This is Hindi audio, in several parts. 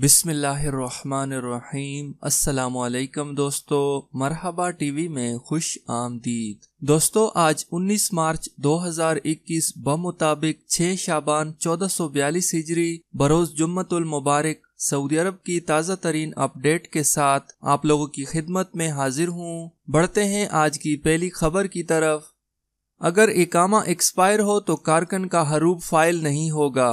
बिस्मिल्लाहिर्रहमानिर्रहीम अस्सलाम दोस्तों मरहबा टीवी में खुश आमदीद दोस्तों आज 19 मार्च 2021 मुताबिक 6 शाबान 1442 हिजरी बरोज जुम्मतुल मुबारक सऊदी अरब की ताज़ा तरीन अपडेट के साथ आप लोगों की खिदमत में हाजिर हूँ बढ़ते हैं आज की पहली खबर की तरफ अगर एकामा एक्सपायर हो तो कारकन का हरूब फाइल नहीं होगा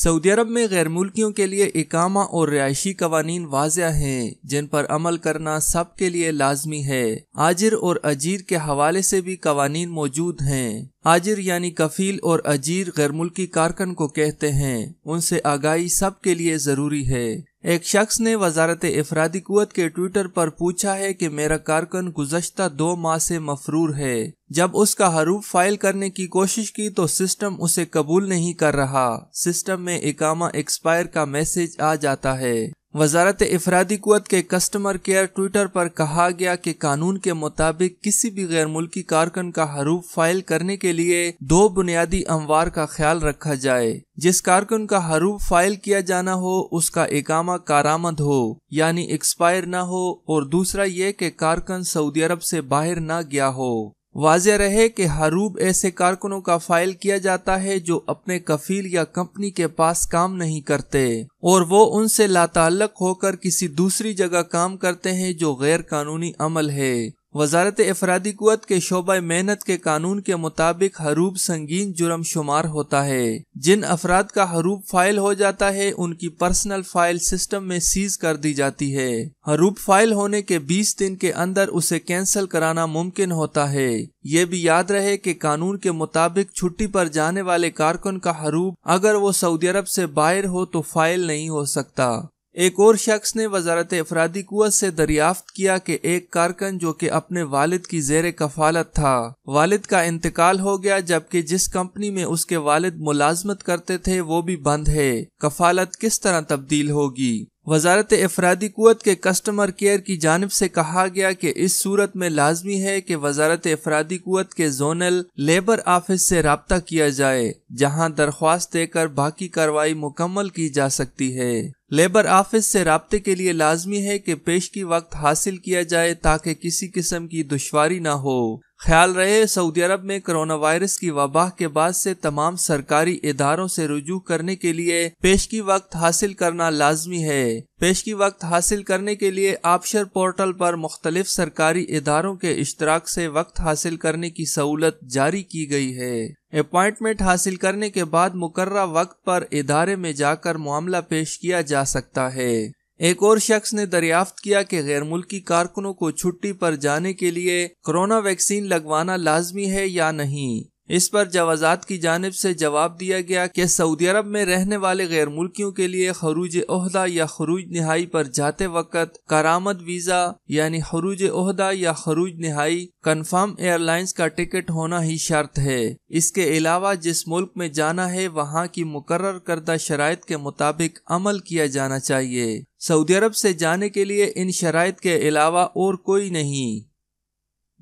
सऊदी अरब में गैर मुल्कियों के लिए इकामा और रिहायशी कवानीन वाजिया हैं जिन पर अमल करना सब के लिए लाजमी है आजिर और अजीर के हवाले से भी कवानीन मौजूद हैं आजिर यानी कफील और अजीर गैर मुल्की कारकन को कहते हैं उनसे आगाही सब के लिए ज़रूरी है एक शख्स ने वजारत अफरादी कुत के ट्विटर पर पूछा है कि मेरा कारकन गुजशत दो माह से मफरूर है जब उसका हरूफ फाइल करने की कोशिश की तो सिस्टम उसे कबूल नहीं कर रहा सिस्टम में इकामा एक्सपायर का मैसेज आ जाता है वजारत अफरादी कुत के कस्टमर केयर ट्विटर पर कहा गया कि कानून के मुताबिक किसी भी गैर मुल्की कारकन का हरूफ फाइल करने के लिए दो बुनियादी अमवार का ख्याल रखा जाए जिस कारकुन का हरूफ फाइल किया जाना हो उसका एकामा कारामद हो यानी एक्सपायर ना हो और दूसरा ये कि कारकन सऊदी अरब से बाहर ना गया हो वाज रहे कि हरूब ऐसे कारकुनों का फाइल किया जाता है जो अपने कफील या कंपनी के पास काम नहीं करते और वो उनसे लाताल्लक होकर किसी दूसरी जगह काम करते हैं जो गैर कानूनी अमल है वजारत अफरादी कुत के शोबा मेहनत के कानून के मुताबिक हरूब संगीन जुर्म शुमार होता है जिन अफराद का हरूब फाइल हो जाता है उनकी पर्सनल फाइल सिस्टम में सीज कर दी जाती है हरूब फाइल होने के 20 दिन के अंदर उसे कैंसिल कराना मुमकिन होता है ये भी याद रहे कि कानून के मुताबिक छुट्टी पर जाने वाले कारकुन का हरूब अगर वो सऊदी अरब से बाहर हो तो फाइल नहीं हो सकता एक और शख्स ने वजारत अफराधी कुत से दरियाफ्त किया कि एक कारकन जो कि अपने वालिद की जेर कफालत था वालिद का इंतकाल हो गया जबकि जिस कंपनी में उसके वालिद मुलाजमत करते थे वो भी बंद है कफालत किस तरह तब्दील होगी वजारत अफरादी क़वत के कस्टमर केयर की जानब से कहा गया कि इस सूरत में लाजमी है कि वजारत अफरादी क़वत के जोनल लेबर ऑफिस से रबता किया जाए जहाँ दरख्वास्त देकर बाकी कार्रवाई मुकम्मल की जा सकती है लेबर ऑफिस से रबते के लिए लाजमी है कि पेश की वक्त हासिल किया जाए ताकि किसी किस्म की दुशारी ना हो ख्याल रहे सऊदी अरब में कोरोना वायरस की वबा के बाद से तमाम सरकारी इदारों से रुजू करने के लिए पेश की वक्त हासिल करना लाजमी है पेश की वक्त हासिल करने के लिए आपशर पोर्टल पर मुख्तलिफ सरकारी इदारों के इश्तराक से वक्त हासिल करने की सहूलत जारी की गई है अपॉइंटमेंट हासिल करने के बाद मुकर्रा वक्त पर इदारे में जाकर मामला पेश किया जा सकता है एक और शख्स ने दरियाफ्त किया कि गैर मुल्की कारकुनों को छुट्टी पर जाने के लिए कोरोना वैक्सीन लगवाना लाजमी है या नहीं इस पर जवाजात की जानब से जवाब दिया गया कि सऊदी अरब में रहने वाले गैर मुल्कियों के लिए खरूज अहदा या खरूज नहाई पर जाते वक्त करामद वीज़ा यानी खरूज अहदा या खरूज नहाई कन्फर्म एयरलाइंस का टिकट होना ही शर्त है इसके अलावा जिस मुल्क में जाना है वहाँ की मुकर करदा शराइ के मुताबिक अमल किया जाना चाहिए सऊदी अरब से जाने के लिए इन शराइ के अलावा और कोई नहीं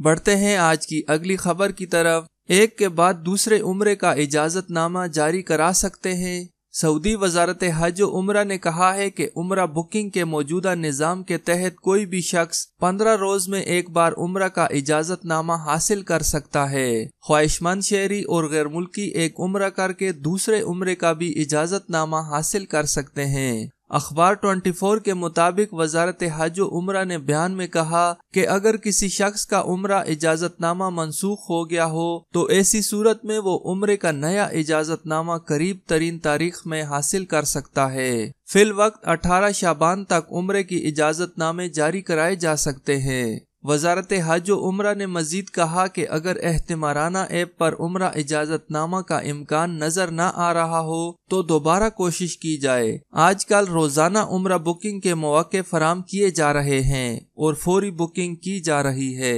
बढ़ते हैं आज की अगली खबर की तरफ एक के बाद दूसरे उम्र का इजाजतनामा जारी करा सकते हैं सऊदी वजारत हज उम्र ने कहा है कि उम्र बुकिंग के मौजूदा निज़ाम के तहत कोई भी शख्स पंद्रह रोज में एक बार उम्र का इजाजत नामा हासिल कर सकता है ख्वाहिशमंद शहरी और गैर मुल्की एक उम्र करके दूसरे उम्र का भी इजाज़त नामा हासिल कर सकते हैं अखबार 24 के मुताबिक वजारत हज उम्र ने बयान में कहा कि अगर किसी शख्स का उम्र इजाजतनामा मनसूख हो गया हो तो ऐसी सूरत में वो उम्र का नया इजाजतनामा करीब तरीन तारीख में हासिल कर सकता है फिल वक्त अठारह शाबान तक उम्र की इजाजतनामे जारी कराए जा सकते हैं वजारत हज उम्र ने मजीद कहा कि अगर एहतमाराना ऐप पर उम्र इजाज़तनामा का इम्कान नज़र न आ रहा हो तो दोबारा कोशिश की जाए आजकल रोज़ाना उम्र बुकिंग के मौके फराम किए जा रहे हैं और फौरी बुकिंग की जा रही है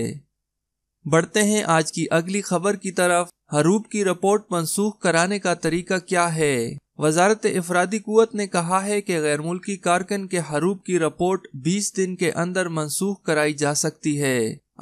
बढ़ते हैं आज की अगली खबर की तरफ हरूब की रिपोर्ट मनसूख कराने का तरीका क्या है वजारत अफरादी कुत ने कहा है कि गैर मुल्की कारकन के हरूप की रिपोर्ट 20 दिन के अंदर मनसूख कराई जा सकती है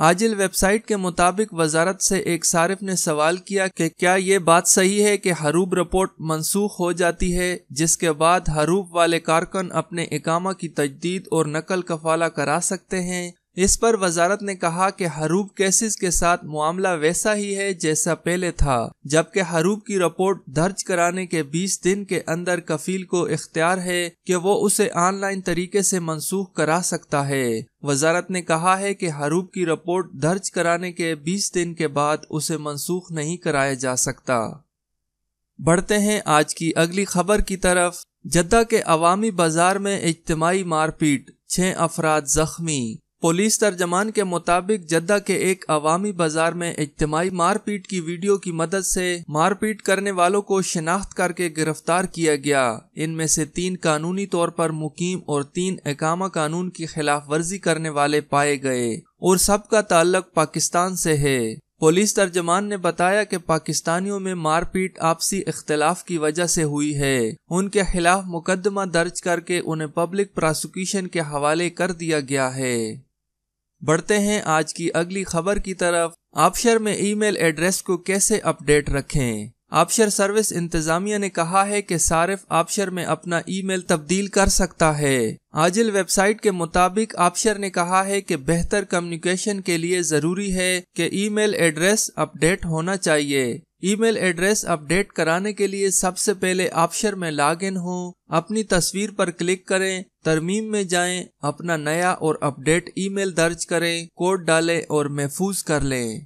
आजिल वेबसाइट के मुताबिक वजारत से एक सारिफ ने सवाल किया कि क्या ये बात सही है कि हरूब रिपोर्ट मनसूख हो जाती है जिसके बाद हरूब वाले कारकन अपने इकामा की तजदीद और नकल कफाला करा सकते हैं इस पर वजारत ने कहा कि हरूब केसेस के साथ मामला वैसा ही है जैसा पहले था जबकि हरूब की रिपोर्ट दर्ज कराने के 20 दिन के अंदर कफील को इख्तियार है कि वो उसे ऑनलाइन तरीके से मनसूख करा सकता है वजारत ने कहा है कि हरूब की रिपोर्ट दर्ज कराने के 20 दिन के बाद उसे मनसूख नहीं कराया जा सकता बढ़ते हैं आज की अगली खबर की तरफ जद्दा के अवामी बाजार में इज्तमाही मारपीट छः अफराद जख्मी पुलिस तर्जमान के मुताबिक जद्दा के एक अवामी बाजार में इज्तमाही मारपीट की वीडियो की मदद से मारपीट करने वालों को शिनाख्त करके गिरफ्तार किया गया इनमें से तीन कानूनी तौर पर मुकीम और तीन एकामा कानून की खिलाफ वर्जी करने वाले पाए गए और सबका ताल्लक पाकिस्तान से है पुलिस तर्जमान ने बताया कि पाकिस्तानियों में मारपीट आपसी इख्तलाफ की वजह से हुई है उनके खिलाफ मुकदमा दर्ज करके उन्हें पब्लिक प्रोसिक्यूशन के हवाले कर दिया गया है बढ़ते हैं आज की अगली खबर की तरफ आपशर में ईमेल एड्रेस को कैसे अपडेट रखें आपशर सर्विस इंतजामिया ने कहा है कि सारिफ आपशर में अपना ईमेल तब्दील कर सकता है आजिल वेबसाइट के मुताबिक आपशर ने कहा है कि बेहतर कम्युनिकेशन के लिए ज़रूरी है कि ईमेल एड्रेस अपडेट होना चाहिए ईमेल एड्रेस अपडेट कराने के लिए सबसे पहले ऑप्शन में लॉगिन हो अपनी तस्वीर पर क्लिक करें तरमीम में जाएं, अपना नया और अपडेट ईमेल दर्ज करें कोड डालें और महफूज कर लें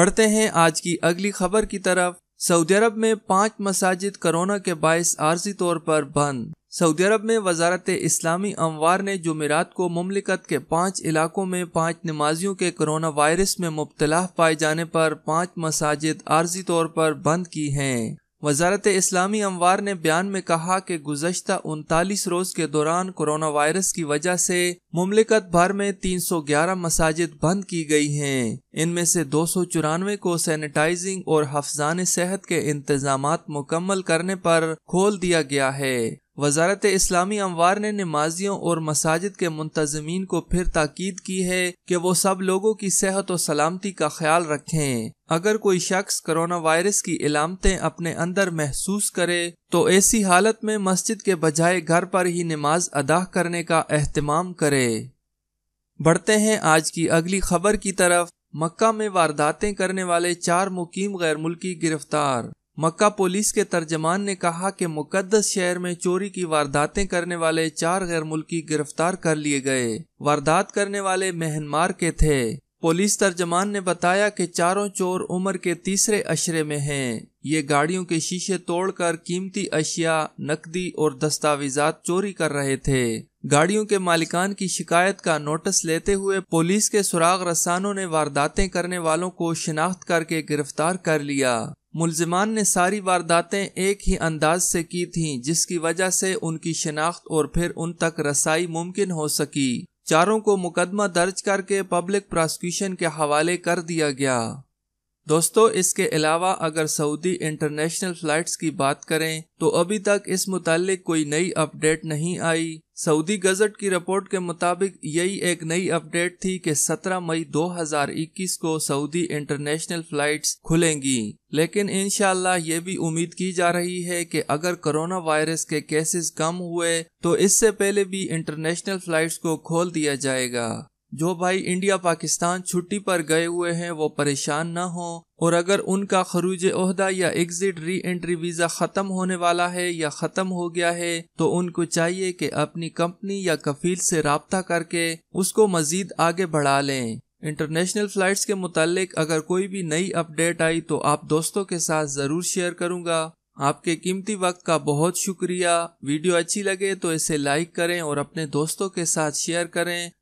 बढ़ते हैं आज की अगली खबर की तरफ सऊदी अरब में पांच मसाजिद कोरोना के बायस आर्जी तौर पर बंद सऊदी अरब में वजारत इस्लामी अमवार ने जुमेरात को ममलिकत के पाँच इलाकों में पाँच नमाजियों के कोरोना वायरस में मुबतला पाए जाने पर पाँच मसाजिद आर्जी तौर पर बंद की हैं वजारत इस्लामी अमवार ने बयान में कहा कि गुजशत उनतालीस रोज के दौरान कोरोना वायरस की वजह से मुमलिकत भर में 311 मसाजिद बंद की गई हैं इनमें से दो सौ चौरानवे को सैनिटाइजिंग और हफजान सेहत के इंतजाम मुकम्मल करने पर खोल दिया गया है वजारत इस्लामी अमवार ने नमाजियों और मसाजिद के मुंतजमीन को फिर ताकीद की है कि वो सब लोगों की सेहत और सलामती का ख्याल रखें अगर कोई शख्स कोरोना वायरस की इलामतें अपने अंदर महसूस करे तो ऐसी हालत में मस्जिद के बजाय घर पर ही नमाज अदा करने का अहतमाम करे बढ़ते हैं आज की अगली खबर की तरफ मक्का में वारदातें करने वाले चार मुकीम गैर मुल्की गिरफ्तार मक्का पुलिस के तर्जमान ने कहा कि मुकद्दस शहर में चोरी की वारदातें करने वाले चार गैर मुल्की गिरफ्तार कर लिए गए वारदात करने वाले मेहनमार के थे पुलिस तर्जमान ने बताया कि चारों चोर उम्र के तीसरे अशरे में हैं ये गाड़ियों के शीशे तोड़कर कीमती अशिया नकदी और दस्तावेजात चोरी कर रहे थे गाड़ियों के मालिकान की शिकायत का नोटिस लेते हुए पुलिस के सुराग रसानों ने वारदातें करने वालों को शिनाख्त करके गिरफ्तार कर लिया मुलजमान ने सारी वारदातें एक ही अंदाज से की थीं जिसकी वजह से उनकी शिनाख्त और फिर उन तक रसाई मुमकिन हो सकी चारों को मुकदमा दर्ज करके पब्लिक प्रोसिक्यूशन के हवाले कर दिया गया दोस्तों इसके अलावा अगर सऊदी इंटरनेशनल फ्लाइट्स की बात करें तो अभी तक इस मुतालिक कोई नई अपडेट नहीं आई सऊदी गजट की रिपोर्ट के मुताबिक यही एक नई अपडेट थी कि 17 मई 2021 को सऊदी इंटरनेशनल फ्लाइट्स खुलेंगी लेकिन इन ये भी उम्मीद की जा रही है कि अगर कोरोना वायरस के केसेस कम हुए तो इससे पहले भी इंटरनेशनल फ्लाइट्स को खोल दिया जाएगा जो भाई इंडिया पाकिस्तान छुट्टी पर गए हुए हैं वो परेशान ना हो और अगर उनका खरूज अहदा या एग्जिट री एंट्री वीज़ा ख़त्म होने वाला है या ख़त्म हो गया है तो उनको चाहिए कि अपनी कंपनी या कफील से रबता करके उसको मज़ीद आगे बढ़ा लें इंटरनेशनल फ़्लाइट्स के मुतालिक अगर कोई भी नई अपडेट आई तो आप दोस्तों के साथ ज़रूर शेयर करूंगा आपके कीमती वक्त का बहुत शुक्रिया वीडियो अच्छी लगे तो इसे लाइक करें और अपने दोस्तों के साथ शेयर करें